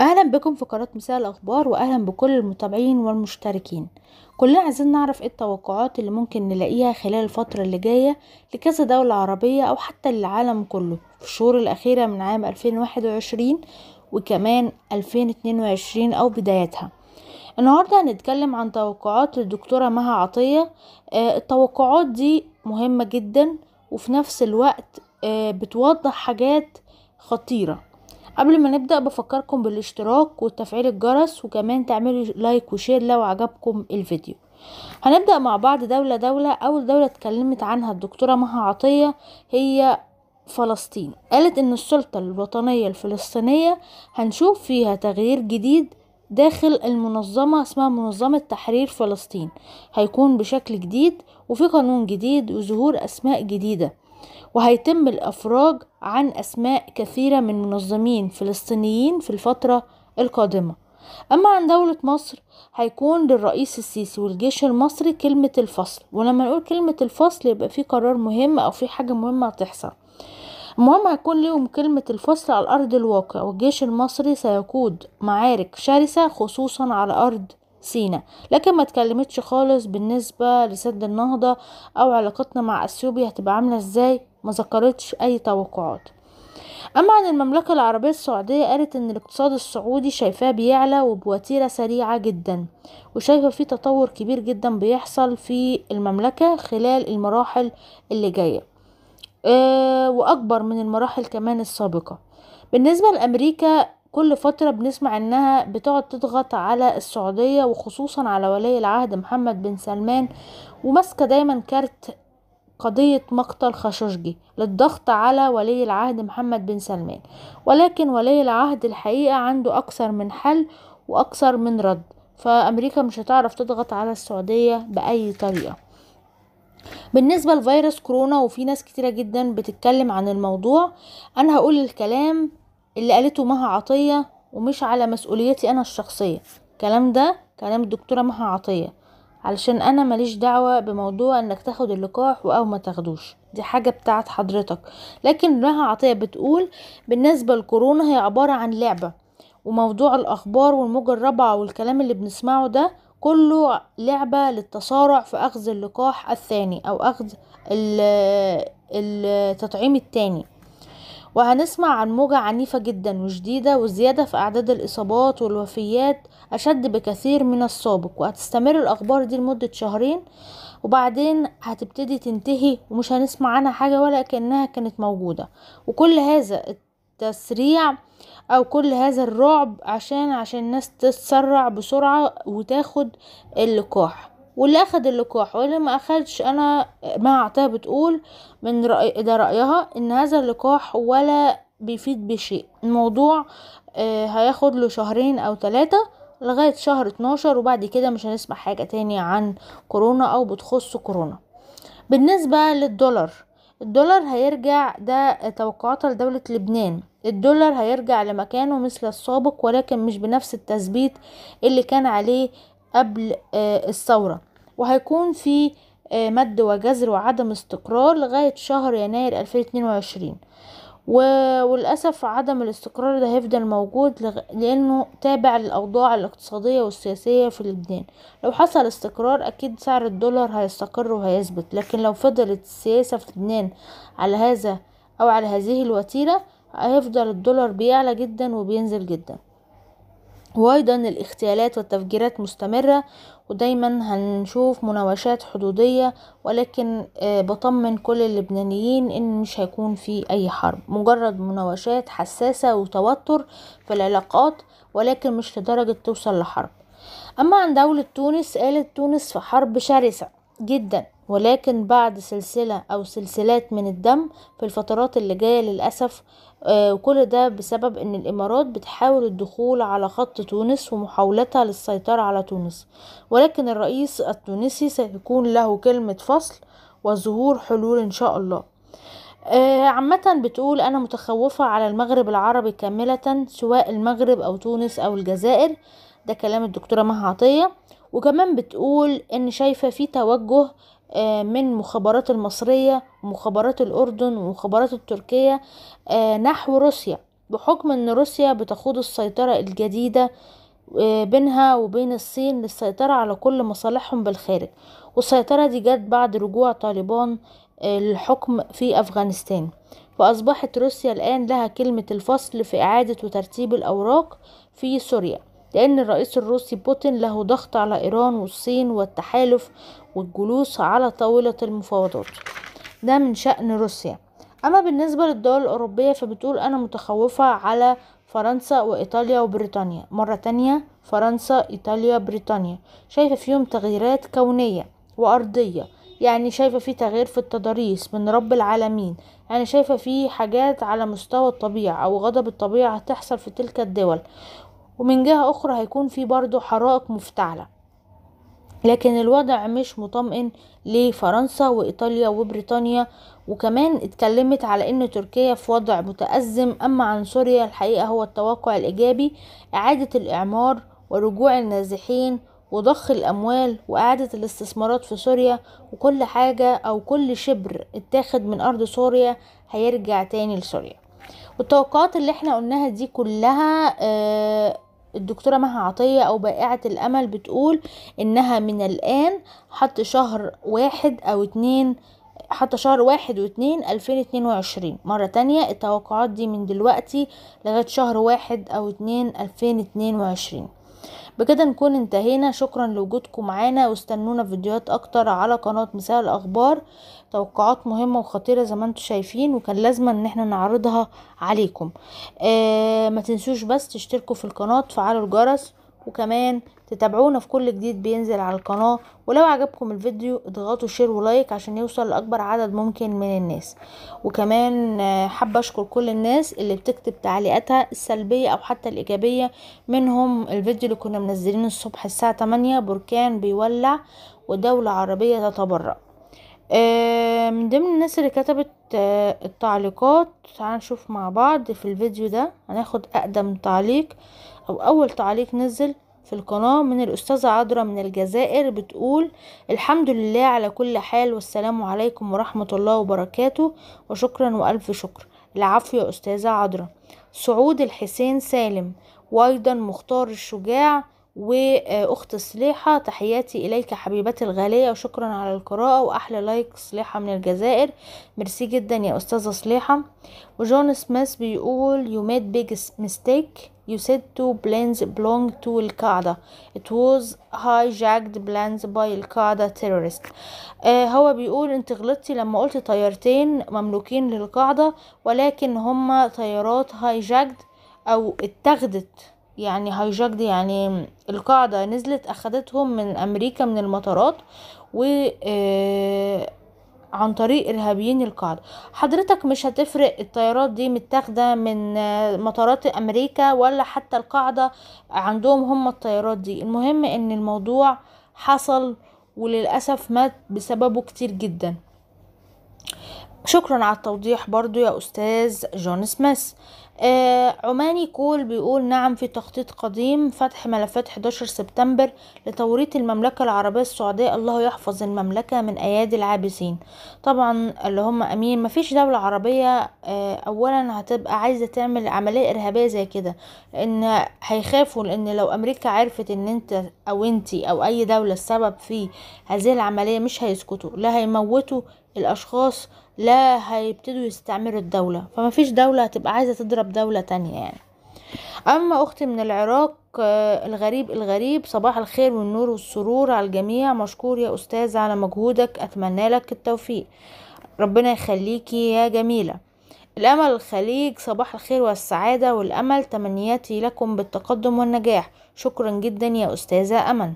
اهلا بكم في قناه مساء الاخبار واهلا بكل المتابعين والمشتركين كلنا عايزين نعرف ايه التوقعات اللي ممكن نلاقيها خلال الفتره اللي جايه لكذا دوله عربيه او حتى للعالم كله في الشهور الاخيره من عام 2021 وكمان 2022 او بدايتها النهارده هنتكلم عن توقعات الدكتوره مها عطيه آه، التوقعات دي مهمه جدا وفي نفس الوقت آه، بتوضح حاجات خطيره قبل ما نبدأ بفكركم بالاشتراك وتفعيل الجرس وكمان تعملوا لايك وشير لو عجبكم الفيديو هنبدأ مع بعض دولة دولة أول دولة اتكلمت عنها الدكتورة مها عطية هي فلسطين قالت ان السلطة الوطنية الفلسطينية هنشوف فيها تغيير جديد داخل المنظمة اسمها منظمة تحرير فلسطين هيكون بشكل جديد وفي قانون جديد وظهور أسماء جديدة وهيتم الافراج عن اسماء كثيره من منظمين فلسطينيين في الفتره القادمه اما عن دوله مصر هيكون للرئيس السيسي والجيش المصري كلمه الفصل ولما نقول كلمه الفصل يبقى في قرار مهم او في حاجه مهمه هتحصل المهم هيكون ليهم كلمة الفصل على أرض الواقع والجيش المصري سيقود معارك شرسة خصوصا على أرض سينا لكن ما تكلمتش خالص بالنسبة لسد النهضة او علاقتنا مع اثيوبيا هتبقى عاملة ازاي ما ذكرتش اي توقعات اما عن المملكة العربية السعودية قالت ان الاقتصاد السعودي شايفاه بيعلى وبوتيرة سريعة جدا وشايفة في تطور كبير جدا بيحصل في المملكة خلال المراحل اللي جاية أه واكبر من المراحل كمان السابقة بالنسبة لامريكا كل فترة بنسمع انها بتقعد تضغط على السعودية وخصوصا على ولي العهد محمد بن سلمان وماسكة دايما كارت قضية مقتل خاشوشجي للضغط على ولي العهد محمد بن سلمان ولكن ولي العهد الحقيقة عنده أكثر من حل وأكثر من رد فأمريكا مش هتعرف تضغط على السعودية بأي طريقة بالنسبة لفيروس كورونا وفي ناس كتيرة جدا بتتكلم عن الموضوع أنا هقول الكلام اللي قالته مها عطية ومش على مسؤوليتي أنا الشخصية الكلام ده كلام الدكتورة مها عطية علشان أنا ماليش دعوة بموضوع أنك تاخد اللقاح أو ما تاخدوش دي حاجة بتاعت حضرتك لكن مها عطية بتقول بالنسبة لكورونا هي عبارة عن لعبة وموضوع الأخبار والموجة الرابعة والكلام اللي بنسمعه ده كله لعبة للتسارع في أخذ اللقاح الثاني أو أخذ التطعيم الثاني وهنسمع عن موجة عنيفة جدا وشديدة وزيادة في أعداد الإصابات والوفيات أشد بكثير من السابق وهتستمر الأخبار دي لمدة شهرين وبعدين هتبتدي تنتهي ومش هنسمع عنها حاجة ولا كأنها كانت موجودة وكل هذا التسريع او كل هذا الرعب عشان عشان الناس تتسرع بسرعة وتاخد اللقاح واللي اخد اللقاح واللي ما اخدش انا معطيها بتقول من رأي ده رأيها ان هذا اللقاح ولا بيفيد بشيء الموضوع آه، هياخد له شهرين او ثلاثة لغاية شهر اتناشر وبعد كده مش هنسمع حاجة تاني عن كورونا او بتخص كورونا بالنسبة للدولار الدولار هيرجع ده توقعات لدولة لبنان الدولار هيرجع لمكانه مثل السابق ولكن مش بنفس التثبيت اللي كان عليه قبل آه، الثورة وهيكون في آه، مد وجزر وعدم استقرار لغاية شهر يناير 2022 و... وللأسف عدم الاستقرار ده هيفضل موجود لغ... لأنه تابع للأوضاع الاقتصادية والسياسية في لبنان لو حصل استقرار أكيد سعر الدولار هيستقر وهيثبت لكن لو فضلت السياسة في لبنان على هذا أو على هذه الوتيرة هيفضل الدولار بيعلى جدا وبينزل جدا وايضا الاغتيالات والتفجيرات مستمرة ودايما هنشوف مناوشات حدودية ولكن آه، بطمن كل اللبنانيين ان مش هيكون في اي حرب مجرد مناوشات حساسة وتوتر في العلاقات ولكن مش لدرجة توصل لحرب اما عن دولة تونس قالت تونس في حرب شرسة جدا ولكن بعد سلسلة أو سلسلات من الدم في الفترات اللي جاية للأسف آه، وكل ده بسبب ان الامارات بتحاول الدخول على خط تونس ومحاولتها للسيطرة على تونس ولكن الرئيس التونسي سيكون له كلمة فصل وظهور حلول ان شاء الله آه، عامة بتقول أنا متخوفة على المغرب العربي كاملة سواء المغرب أو تونس أو الجزائر ده كلام الدكتورة مها عطية وكمان بتقول ان شايفة في توجه آه، من مخابرات المصرية ومخابرات الأردن ومخابرات التركية آه، نحو روسيا بحكم ان روسيا بتخوض السيطرة الجديدة آه، بينها وبين الصين للسيطرة على كل مصالحهم بالخارج والسيطرة دي جت بعد رجوع طالبان للحكم في أفغانستان فأصبحت روسيا الآن لها كلمة الفصل في إعادة وترتيب الأوراق في سوريا لأن الرئيس الروسي بوتين له ضغط على إيران والصين والتحالف والجلوس على طاولة المفاوضات ده من شأن روسيا أما بالنسبة للدول الأوروبية فبتقول أنا متخوفة على فرنسا وإيطاليا وبريطانيا مرة تانية فرنسا إيطاليا بريطانيا شايفة فيهم تغييرات كونية وأرضية يعني شايفة في تغيير في التضاريس من رب العالمين يعني شايفة في حاجات على مستوى الطبيعة أو غضب الطبيعة هتحصل في تلك الدول ومن جهة أخرى هيكون في برضو حرائق مفتعلة لكن الوضع مش مطمئن لفرنسا وإيطاليا وبريطانيا وكمان اتكلمت على ان تركيا في وضع متأزم اما عن سوريا الحقيقة هو التوقع الايجابي اعادة الاعمار ورجوع النازحين وضخ الاموال واعادة الاستثمارات في سوريا وكل حاجة او كل شبر اتاخد من ارض سوريا هيرجع تاني لسوريا والتوقعات اللي احنا قلناها دي كلها آه الدكتورة مها عطية أو بائعة الأمل بتقول إنها من الآن حط شهر واحد أو اتنين حتى شهر واحد واتنين الفين اتنين وعشرين مرة تانية التوقعات دي من دلوقتي لغاية شهر واحد أو اتنين الفين اتنين وعشرين بكده نكون انتهينا شكرا لوجودكم معانا واستنونا فيديوهات اكتر على قناة مساء الاخبار توقعات مهمة وخطيرة زي ما انتم شايفين وكان لازم ان احنا نعرضها عليكم آه ما تنسوش بس تشتركوا في القناة تفعلوا الجرس وكمان تتابعونا في كل جديد بينزل على القناة ولو عجبكم الفيديو اضغطوا شير ولايك عشان يوصل لأكبر عدد ممكن من الناس وكمان آه، حابة أشكر كل الناس اللي بتكتب تعليقاتها السلبية أو حتى الإيجابية منهم الفيديو اللي كنا منزلينه الصبح الساعة 8 بركان بيولع ودولة عربية تتبرأ آه، من ضمن الناس اللي كتبت آه، التعليقات تعالوا نشوف مع بعض في الفيديو ده هناخد أقدم تعليق أو أول تعليق نزل في القناة من الأستاذة عدرا من الجزائر بتقول الحمد لله على كل حال والسلام عليكم ورحمة الله وبركاته وشكرا وألف شكر العفو يا أستاذة عدرا سعود الحسين سالم وأيضا مختار الشجاع واخت صليحة تحياتي اليك حبيبتي الغالية وشكرا على القراءة واحلى لايك صليحة من الجزائر ميرسي جدا يا استاذة صليحة وجون سميث بيقول you made big mistake you said two planes belong to القاعدة it was hijacked planes by القاعدة terrorist آه هو بيقول انت غلطتي لما قلت طيارتين مملوكين للقاعدة ولكن هما طيارات hijacked او اتخذت يعني هايجاك دي يعني القاعدة نزلت أخدتهم من أمريكا من المطارات و آه، عن طريق إرهابيين القاعدة حضرتك مش هتفرق الطيارات دي متاخدة من آه، مطارات أمريكا ولا حتى القاعدة عندهم هم الطيارات دي المهم إن الموضوع حصل وللأسف مات بسببه كتير جدا شكرا على التوضيح برضو يا أستاذ جون سميث آه عماني كول بيقول نعم في تخطيط قديم فتح ملفات 11 سبتمبر لتوريط المملكة العربية السعودية الله يحفظ المملكة من أيادي العابثين طبعا اللي هم أمين مفيش دولة عربية آه أولا هتبقى عايزة تعمل عملية إرهابية زي كده لأن هيخافوا لأن لو أمريكا عرفت إن أنت أو أنتي أو أي دولة السبب في هذه العملية مش هيسكتوا لا هيموتوا الأشخاص لا هيبتدوا يستعمروا الدولة فما فيش دولة هتبقى عايزة تضرب دولة تانية يعني اما اختي من العراق آه، الغريب الغريب صباح الخير والنور والسرور على الجميع مشكور يا استاذ على مجهودك اتمنى لك التوفيق ربنا يخليكي يا جميلة الامل الخليج صباح الخير والسعادة والامل تمنياتي لكم بالتقدم والنجاح شكرا جدا يا استاذة امل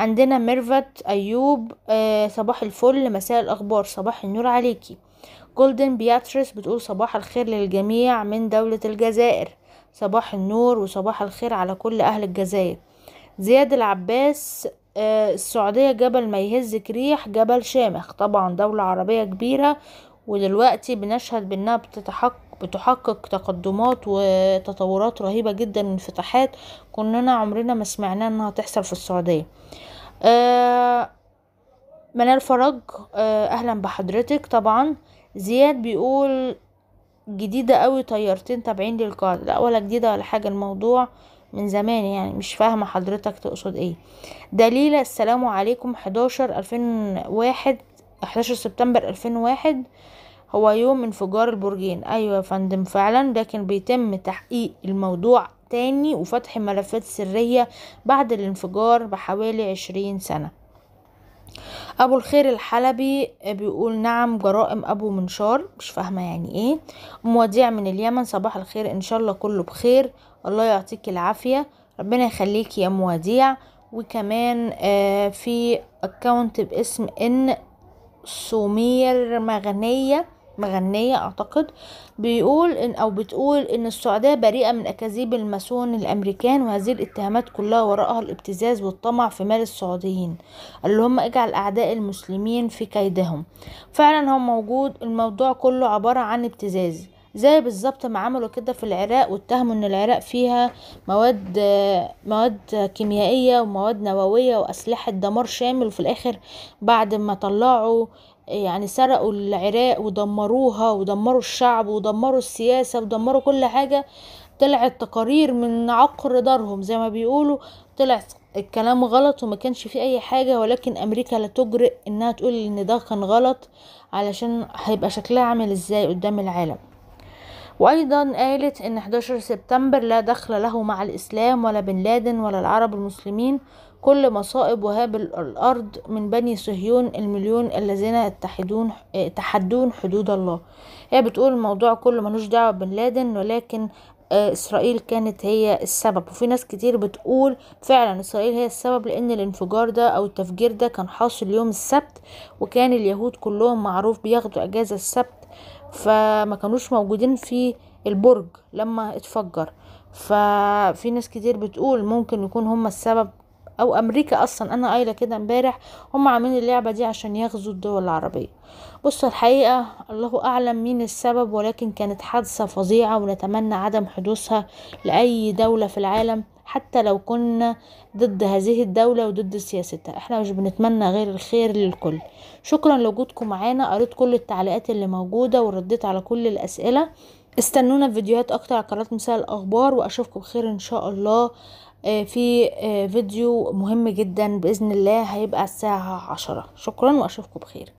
عندنا ميرفت ايوب آه، صباح الفل مساء الاخبار صباح النور عليكي جولدن بياتريس بتقول صباح الخير للجميع من دولة الجزائر صباح النور وصباح الخير على كل اهل الجزائر زياد العباس آه، السعودية جبل ما يهزك ريح جبل شامخ طبعا دولة عربية كبيرة ودلوقتي بنشهد بانها بتتحقق بتحقق تقدمات وتطورات رهيبة جدا فتحات كنا عمرنا ما سمعناها انها تحصل في السعودية آه منال فرج آه اهلا بحضرتك طبعا زياد بيقول جديدة قوي طيارتين تابعين للقاعدة لا ولا جديدة ولا حاجة الموضوع من زمان يعني مش فاهمة حضرتك تقصد ايه دليلة السلام عليكم 11 2001 11 سبتمبر 2001 هو يوم انفجار البرجين ايوه يا فندم فعلا لكن بيتم تحقيق الموضوع تاني وفتح ملفات سرية بعد الانفجار بحوالي عشرين سنة ابو الخير الحلبي بيقول نعم جرائم ابو منشار مش فاهمه يعني ايه مواضيع من اليمن صباح الخير ان شاء الله كله بخير الله يعطيك العافيه ربنا يخليك يا مواضيع وكمان آه في اكونت باسم ان سمير مغنيه مغنية أعتقد بيقول إن أو بتقول إن السعودية بريئة من أكاذيب الماسون الأمريكان وهذه الاتهامات كلها وراءها الابتزاز والطمع في مال السعوديين اللي هم اجعل أعداء المسلمين في كيدهم فعلا هو موجود الموضوع كله عبارة عن ابتزاز زي بالظبط ما عملوا كده في العراق واتهموا ان العراق فيها مواد مواد كيميائيه ومواد نوويه واسلحه دمار شامل وفي الاخر بعد ما طلعوا يعني سرقوا العراق ودمروها ودمروا الشعب ودمروا السياسة ودمروا كل حاجة طلعت تقارير من عقر دارهم زي ما بيقولوا طلعت الكلام غلط وما كانش فيه اي حاجة ولكن امريكا لا تجرئ انها تقول ان ده كان غلط علشان هيبقى شكلها عامل ازاي قدام العالم وايضا قالت ان 11 سبتمبر لا دخل له مع الاسلام ولا بن لادن ولا العرب المسلمين كل مصائب وهاب الأرض من بني صهيون المليون الذين يتحدون تحدون حدود الله هي بتقول الموضوع كله ملوش دعوة بن لادن ولكن آه، إسرائيل كانت هي السبب وفي ناس كتير بتقول فعلا إسرائيل هي السبب لأن الانفجار ده أو التفجير ده كان حاصل يوم السبت وكان اليهود كلهم معروف بياخدوا أجازة السبت فما كانوش موجودين في البرج لما اتفجر ففي ناس كتير بتقول ممكن يكون هما السبب او امريكا اصلا انا قايله كده امبارح هم عاملين اللعبه دي عشان يغزوا الدول العربيه بص الحقيقه الله اعلم مين السبب ولكن كانت حادثه فظيعه ونتمنى عدم حدوثها لاي دوله في العالم حتى لو كنا ضد هذه الدولة وضد سياستها احنا مش بنتمنى غير الخير للكل شكرا لوجودكم معانا قريت كل التعليقات اللي موجودة ورديت على كل الأسئلة استنونا في فيديوهات اكتر على قناة مساء الاخبار واشوفكم بخير ان شاء الله آه، في آه، فيديو مهم جدا بإذن الله هيبقى الساعة عشرة شكرا وأشوفكم بخير